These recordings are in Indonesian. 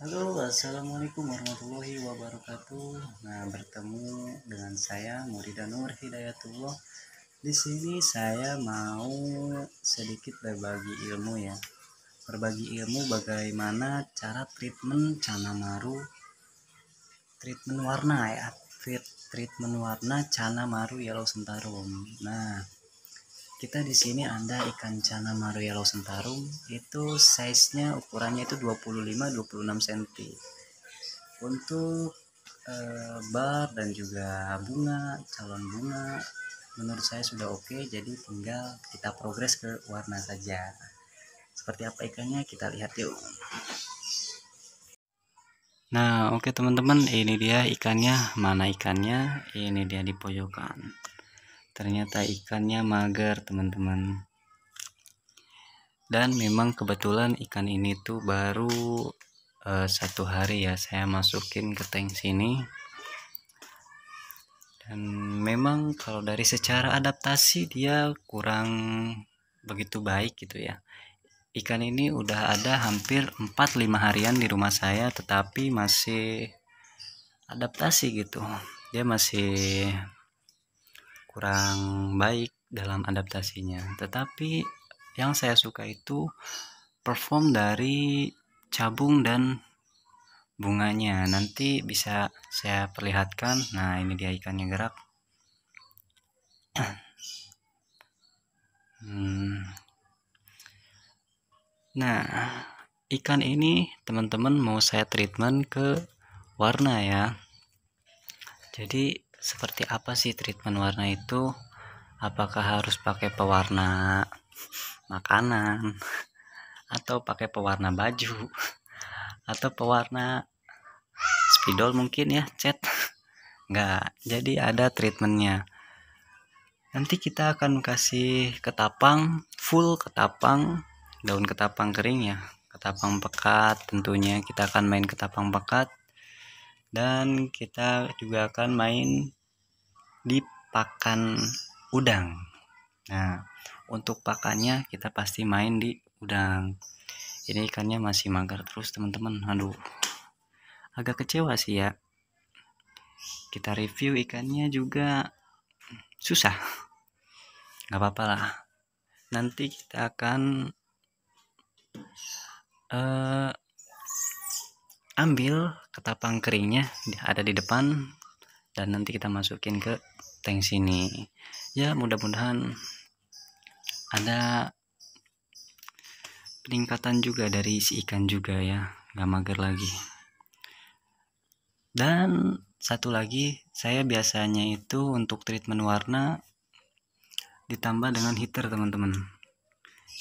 Halo, Assalamualaikum warahmatullahi wabarakatuh. Nah, bertemu dengan saya Nur Hidayatullah. Di sini saya mau sedikit berbagi ilmu ya. Berbagi ilmu bagaimana cara treatment cana maru treatment warna ya. Treatment warna cana maru yellow sentarum. Nah, kita di sini ada ikan cana maru yellow itu size nya ukurannya itu 25-26 cm untuk e, bar dan juga bunga calon bunga menurut saya sudah oke okay, jadi tinggal kita progres ke warna saja seperti apa ikannya kita lihat yuk nah oke okay, teman-teman ini dia ikannya mana ikannya ini dia di pojokan ternyata ikannya mager teman-teman dan memang kebetulan ikan ini tuh baru uh, satu hari ya saya masukin ke tank sini dan memang kalau dari secara adaptasi dia kurang begitu baik gitu ya ikan ini udah ada hampir 4-5 harian di rumah saya tetapi masih adaptasi gitu dia masih kurang baik dalam adaptasinya tetapi yang saya suka itu perform dari cabung dan bunganya nanti bisa saya perlihatkan nah ini dia ikannya gerak hmm. nah ikan ini teman-teman mau saya treatment ke warna ya jadi seperti apa sih treatment warna itu apakah harus pakai pewarna makanan atau pakai pewarna baju atau pewarna spidol mungkin ya cat nggak jadi ada treatmentnya nanti kita akan kasih ketapang full ketapang daun ketapang kering ya ketapang pekat tentunya kita akan main ketapang pekat dan kita juga akan main di pakan udang nah untuk pakannya kita pasti main di udang ini ikannya masih manggar terus teman-teman aduh agak kecewa sih ya kita review ikannya juga susah nggak apa-apa lah nanti kita akan uh, ambil ketapang keringnya ada di depan dan nanti kita masukin ke tank sini ya mudah-mudahan ada peningkatan juga dari si ikan juga ya nggak mager lagi dan satu lagi saya biasanya itu untuk treatment warna ditambah dengan heater teman-teman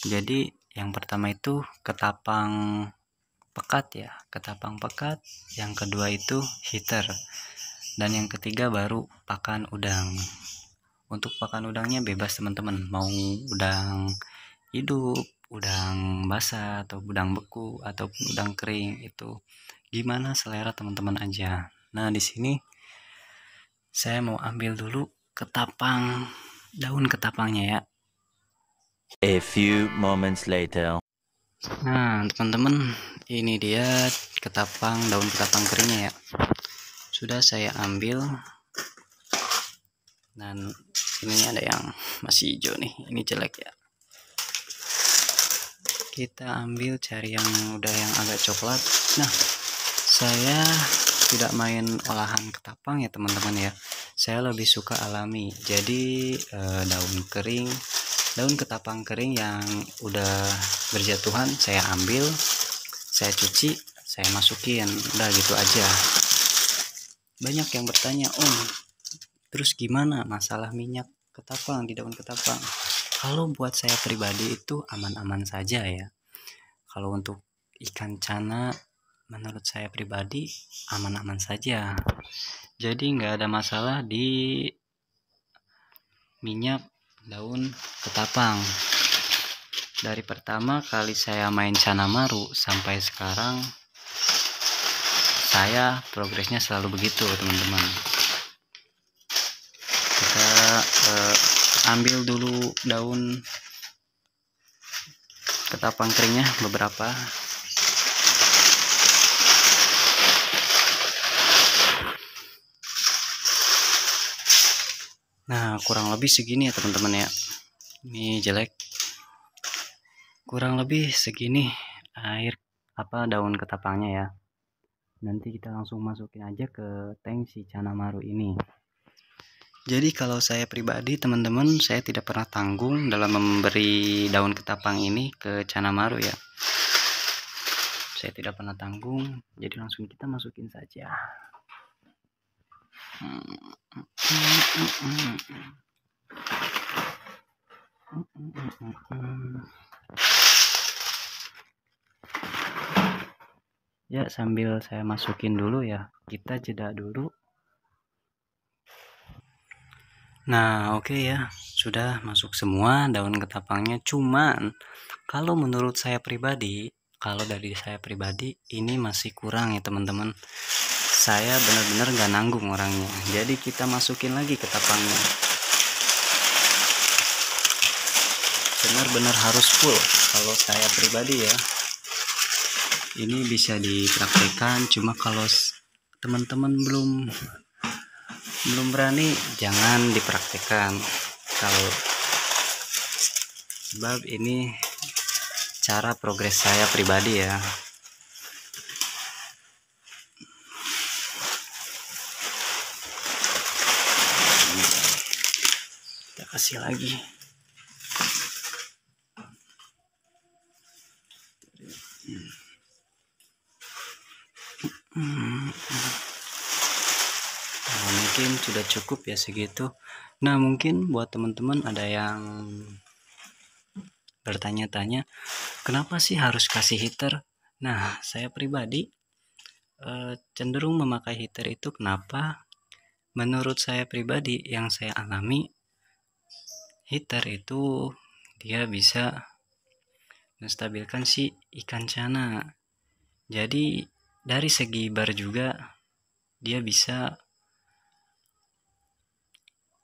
jadi yang pertama itu ketapang pekat ya ketapang pekat yang kedua itu heater dan yang ketiga baru pakan udang untuk pakan udangnya bebas teman-teman mau udang hidup udang basah atau udang beku ataupun udang kering itu gimana selera teman-teman aja nah di sini saya mau ambil dulu ketapang daun ketapangnya ya a few moments later Nah, teman-teman, ini dia ketapang, daun ketapang keringnya ya. Sudah saya ambil. Dan ini ada yang masih hijau nih, ini jelek ya. Kita ambil cari yang udah yang agak coklat. Nah, saya tidak main olahan ketapang ya, teman-teman ya. Saya lebih suka alami. Jadi, eh, daun kering daun ketapang kering yang udah berjatuhan saya ambil saya cuci saya masukin udah gitu aja banyak yang bertanya om terus gimana masalah minyak ketapang di daun ketapang kalau buat saya pribadi itu aman-aman saja ya kalau untuk ikan cana menurut saya pribadi aman-aman saja jadi nggak ada masalah di minyak daun ketapang dari pertama kali saya main maru sampai sekarang saya progresnya selalu begitu teman-teman kita eh, ambil dulu daun ketapang keringnya beberapa Nah, kurang lebih segini ya teman-teman ya. Ini jelek. Kurang lebih segini air apa daun ketapangnya ya. Nanti kita langsung masukin aja ke tank si Canamaru ini. Jadi kalau saya pribadi teman-teman saya tidak pernah tanggung dalam memberi daun ketapang ini ke Canamaru ya. Saya tidak pernah tanggung, jadi langsung kita masukin saja. Ya, sambil saya masukin dulu ya. Kita jeda dulu. Nah, oke okay ya. Sudah masuk semua daun ketapangnya. Cuman kalau menurut saya pribadi, kalau dari saya pribadi ini masih kurang ya, teman-teman saya benar-benar nggak nanggung orangnya jadi kita masukin lagi ke tapangnya benar-benar harus full kalau saya pribadi ya ini bisa dipraktekkan cuma kalau teman-teman belum belum berani jangan dipraktekkan kalau sebab ini cara progres saya pribadi ya kasih lagi nah, mungkin sudah cukup ya segitu nah mungkin buat teman-teman ada yang bertanya-tanya kenapa sih harus kasih heater nah saya pribadi eh, cenderung memakai heater itu kenapa menurut saya pribadi yang saya alami heater itu dia bisa menstabilkan si ikan cana jadi dari segi bar juga dia bisa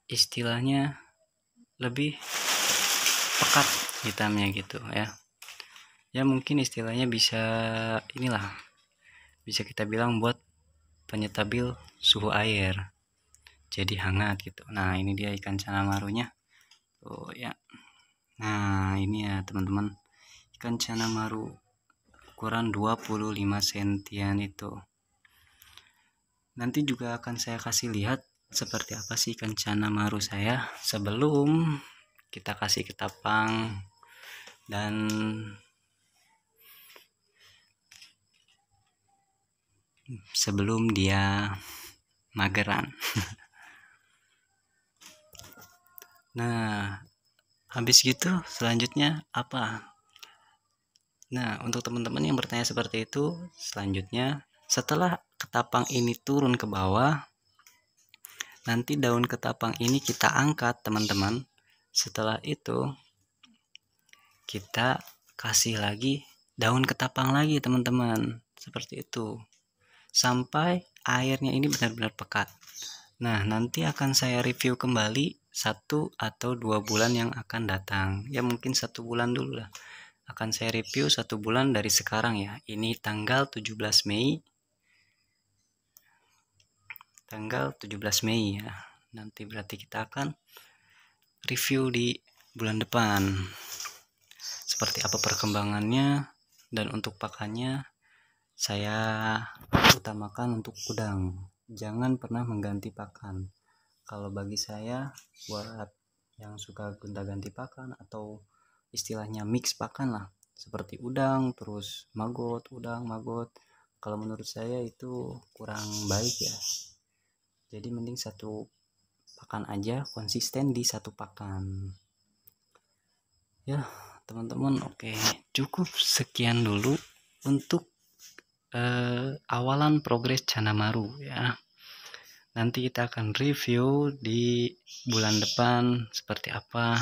istilahnya lebih pekat hitamnya gitu ya ya mungkin istilahnya bisa inilah bisa kita bilang buat penyetabil suhu air jadi hangat gitu nah ini dia ikan cana marunya oh ya nah ini ya teman-teman ikan cana maru ukuran 25 sentian itu nanti juga akan saya kasih lihat seperti apa sih ikan cana maru saya sebelum kita kasih ketapang dan sebelum dia mageran Nah, habis gitu selanjutnya apa? Nah, untuk teman-teman yang bertanya seperti itu, selanjutnya setelah ketapang ini turun ke bawah, nanti daun ketapang ini kita angkat, teman-teman. Setelah itu, kita kasih lagi daun ketapang lagi, teman-teman. Seperti itu. Sampai airnya ini benar-benar pekat. Nah, nanti akan saya review kembali satu atau dua bulan yang akan datang ya mungkin satu bulan dulu lah akan saya review satu bulan dari sekarang ya ini tanggal 17 Mei tanggal 17 Mei ya nanti berarti kita akan review di bulan depan seperti apa perkembangannya dan untuk pakannya saya utamakan untuk udang jangan pernah mengganti pakan kalau bagi saya buat yang suka gonta-ganti pakan atau istilahnya mix pakan lah seperti udang terus maggot udang maggot kalau menurut saya itu kurang baik ya jadi mending satu pakan aja konsisten di satu pakan ya teman-teman oke cukup sekian dulu untuk uh, awalan progres Canamaru ya nanti kita akan review di bulan depan seperti apa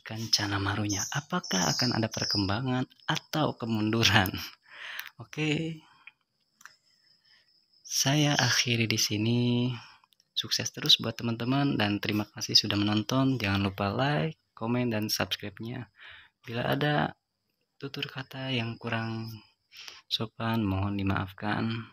ikan cana marunya apakah akan ada perkembangan atau kemunduran oke saya akhiri di sini sukses terus buat teman-teman dan terima kasih sudah menonton jangan lupa like komen dan subscribe-nya bila ada tutur kata yang kurang sopan mohon dimaafkan